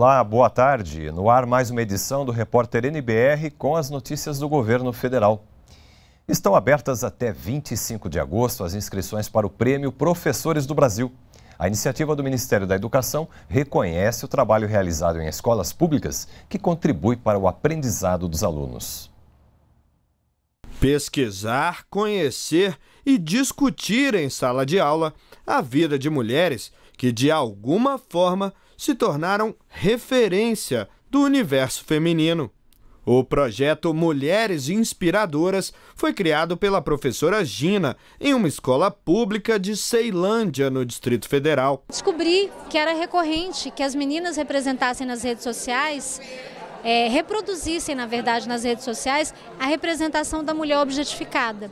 Olá, boa tarde. No ar, mais uma edição do Repórter NBR com as notícias do governo federal. Estão abertas até 25 de agosto as inscrições para o Prêmio Professores do Brasil. A iniciativa do Ministério da Educação reconhece o trabalho realizado em escolas públicas que contribui para o aprendizado dos alunos. Pesquisar, conhecer e discutir em sala de aula a vida de mulheres que de alguma forma se tornaram referência do universo feminino. O projeto Mulheres Inspiradoras foi criado pela professora Gina em uma escola pública de Ceilândia, no Distrito Federal. Descobri que era recorrente que as meninas representassem nas redes sociais, é, reproduzissem, na verdade, nas redes sociais, a representação da mulher objetificada.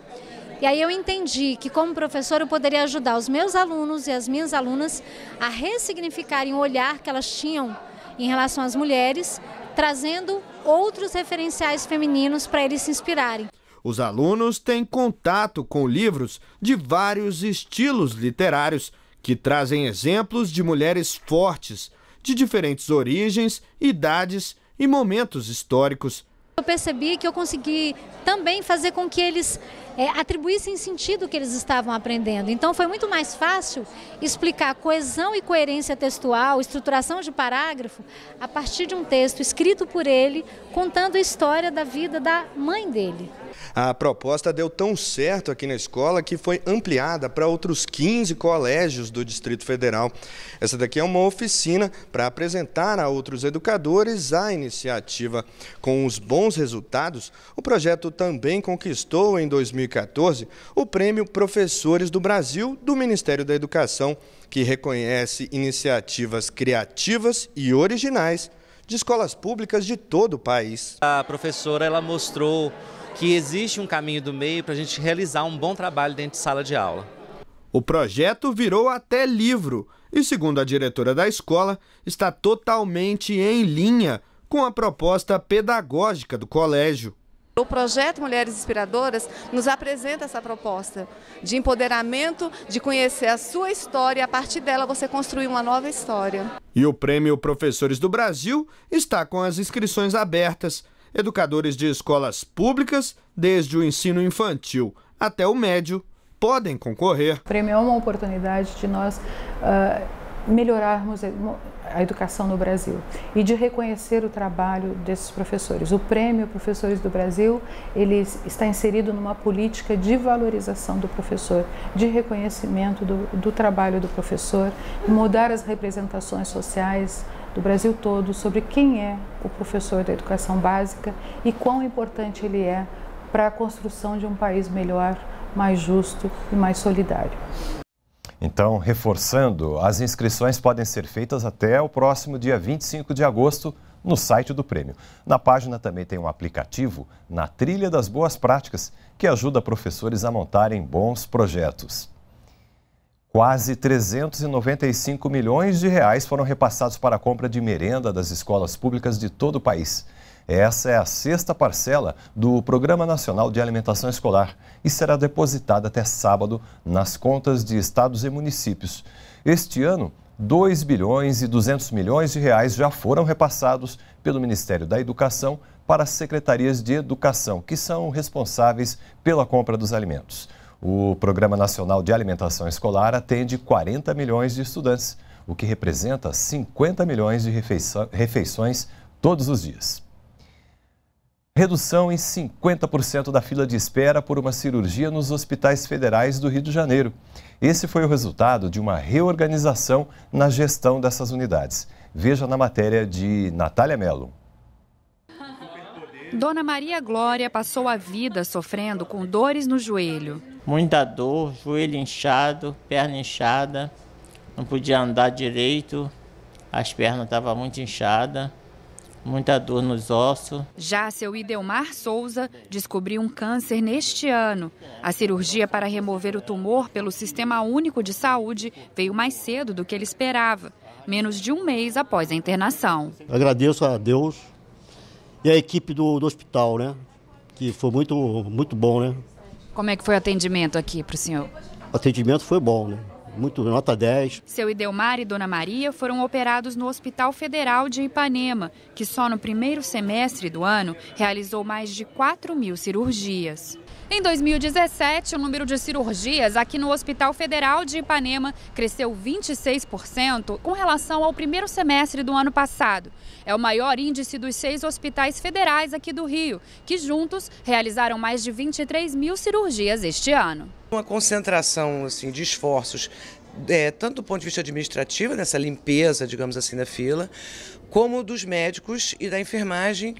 E aí eu entendi que como professora eu poderia ajudar os meus alunos e as minhas alunas a ressignificarem o olhar que elas tinham em relação às mulheres, trazendo outros referenciais femininos para eles se inspirarem. Os alunos têm contato com livros de vários estilos literários que trazem exemplos de mulheres fortes, de diferentes origens, idades e momentos históricos. Eu percebi que eu consegui também fazer com que eles é, atribuíssem sentido o que eles estavam aprendendo. Então foi muito mais fácil explicar coesão e coerência textual, estruturação de parágrafo, a partir de um texto escrito por ele, contando a história da vida da mãe dele. A proposta deu tão certo aqui na escola que foi ampliada para outros 15 colégios do Distrito Federal. Essa daqui é uma oficina para apresentar a outros educadores a iniciativa. Com os bons resultados, o projeto também conquistou em 2014 2014 o Prêmio Professores do Brasil do Ministério da Educação, que reconhece iniciativas criativas e originais de escolas públicas de todo o país. A professora ela mostrou que existe um caminho do meio para a gente realizar um bom trabalho dentro de sala de aula. O projeto virou até livro e, segundo a diretora da escola, está totalmente em linha com a proposta pedagógica do colégio. O projeto Mulheres Inspiradoras nos apresenta essa proposta de empoderamento, de conhecer a sua história e a partir dela você construir uma nova história. E o Prêmio Professores do Brasil está com as inscrições abertas. Educadores de escolas públicas, desde o ensino infantil até o médio, podem concorrer. O prêmio é uma oportunidade de nós uh, melhorarmos a educação no Brasil e de reconhecer o trabalho desses professores. O Prêmio Professores do Brasil ele está inserido numa política de valorização do professor, de reconhecimento do, do trabalho do professor, mudar as representações sociais do Brasil todo sobre quem é o professor da educação básica e quão importante ele é para a construção de um país melhor, mais justo e mais solidário. Então, reforçando, as inscrições podem ser feitas até o próximo dia 25 de agosto no site do prêmio. Na página também tem um aplicativo na Trilha das Boas Práticas que ajuda professores a montarem bons projetos. Quase 395 milhões de reais foram repassados para a compra de merenda das escolas públicas de todo o país. Essa é a sexta parcela do Programa Nacional de Alimentação Escolar e será depositada até sábado nas contas de estados e municípios. Este ano, 2 bilhões e 200 milhões de reais já foram repassados pelo Ministério da Educação para as secretarias de educação, que são responsáveis pela compra dos alimentos. O Programa Nacional de Alimentação Escolar atende 40 milhões de estudantes, o que representa 50 milhões de refeições todos os dias. Redução em 50% da fila de espera por uma cirurgia nos hospitais federais do Rio de Janeiro. Esse foi o resultado de uma reorganização na gestão dessas unidades. Veja na matéria de Natália Mello. Dona Maria Glória passou a vida sofrendo com dores no joelho. Muita dor, joelho inchado, perna inchada, não podia andar direito, as pernas estavam muito inchadas muita dor nos ossos. Já seu Idelmar Souza descobriu um câncer neste ano. A cirurgia para remover o tumor pelo Sistema Único de Saúde veio mais cedo do que ele esperava, menos de um mês após a internação. Agradeço a Deus e a equipe do, do hospital, né? Que foi muito, muito bom, né? Como é que foi o atendimento aqui para o senhor? O atendimento foi bom, né? muito nota 10. Seu Idelmar e Dona Maria foram operados no Hospital Federal de Ipanema, que só no primeiro semestre do ano realizou mais de 4 mil cirurgias. Em 2017, o número de cirurgias aqui no Hospital Federal de Ipanema cresceu 26% com relação ao primeiro semestre do ano passado. É o maior índice dos seis hospitais federais aqui do Rio, que juntos realizaram mais de 23 mil cirurgias este ano. Uma concentração assim, de esforços é, tanto do ponto de vista administrativo, nessa limpeza, digamos assim, da fila, como dos médicos e da enfermagem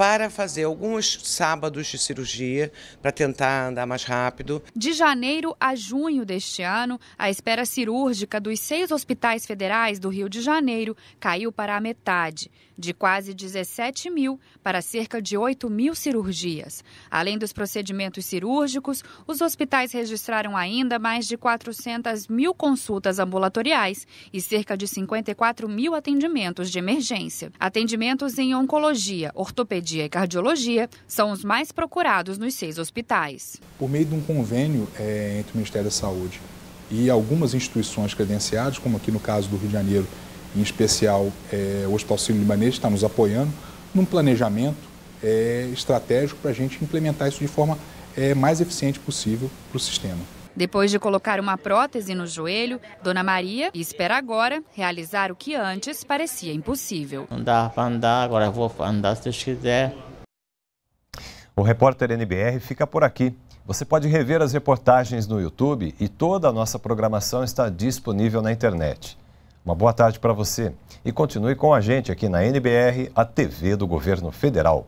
para fazer alguns sábados de cirurgia para tentar andar mais rápido. De janeiro a junho deste ano, a espera cirúrgica dos seis hospitais federais do Rio de Janeiro caiu para a metade, de quase 17 mil para cerca de 8 mil cirurgias. Além dos procedimentos cirúrgicos, os hospitais registraram ainda mais de 400 mil consultas ambulatoriais e cerca de 54 mil atendimentos de emergência. Atendimentos em oncologia, ortopedia ortopedia e cardiologia são os mais procurados nos seis hospitais. Por meio de um convênio é, entre o Ministério da Saúde e algumas instituições credenciadas, como aqui no caso do Rio de Janeiro, em especial é, o Hospital Cílio libanês está nos apoiando num planejamento é, estratégico para a gente implementar isso de forma é, mais eficiente possível para o sistema. Depois de colocar uma prótese no joelho, Dona Maria espera agora realizar o que antes parecia impossível. Andar para andar, agora vou andar se Deus quiser. O repórter NBR fica por aqui. Você pode rever as reportagens no YouTube e toda a nossa programação está disponível na internet. Uma boa tarde para você e continue com a gente aqui na NBR, a TV do Governo Federal.